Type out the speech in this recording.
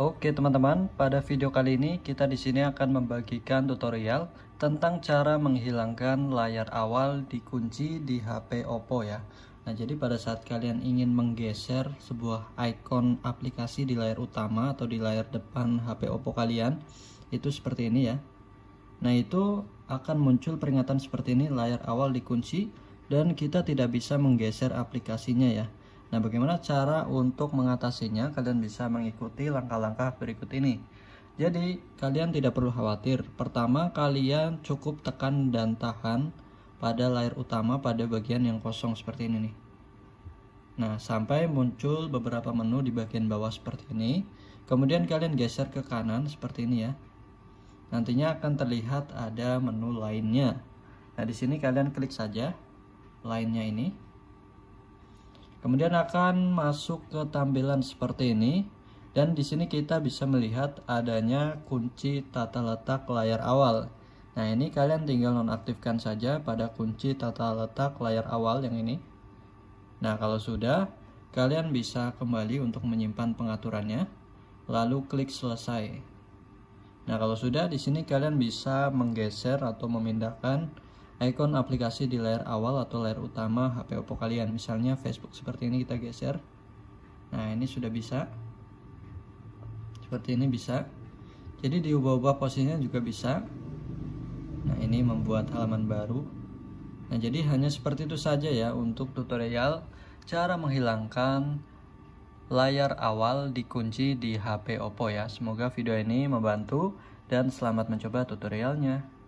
Oke teman-teman, pada video kali ini kita di sini akan membagikan tutorial tentang cara menghilangkan layar awal dikunci di HP Oppo ya. Nah, jadi pada saat kalian ingin menggeser sebuah icon aplikasi di layar utama atau di layar depan HP Oppo kalian, itu seperti ini ya. Nah, itu akan muncul peringatan seperti ini, layar awal dikunci dan kita tidak bisa menggeser aplikasinya ya. Nah, bagaimana cara untuk mengatasinya? Kalian bisa mengikuti langkah-langkah berikut ini. Jadi, kalian tidak perlu khawatir. Pertama, kalian cukup tekan dan tahan pada layar utama pada bagian yang kosong seperti ini nih. Nah, sampai muncul beberapa menu di bagian bawah seperti ini. Kemudian kalian geser ke kanan seperti ini ya. Nantinya akan terlihat ada menu lainnya. Nah, di sini kalian klik saja lainnya ini. Kemudian akan masuk ke tampilan seperti ini dan di sini kita bisa melihat adanya kunci tata letak layar awal. Nah, ini kalian tinggal nonaktifkan saja pada kunci tata letak layar awal yang ini. Nah, kalau sudah, kalian bisa kembali untuk menyimpan pengaturannya, lalu klik selesai. Nah, kalau sudah di sini kalian bisa menggeser atau memindahkan icon aplikasi di layar awal atau layar utama HP Oppo kalian. Misalnya Facebook seperti ini kita geser. Nah, ini sudah bisa. Seperti ini bisa. Jadi diubah-ubah posisinya juga bisa. Nah, ini membuat halaman baru. Nah, jadi hanya seperti itu saja ya untuk tutorial cara menghilangkan layar awal dikunci di HP Oppo ya. Semoga video ini membantu dan selamat mencoba tutorialnya.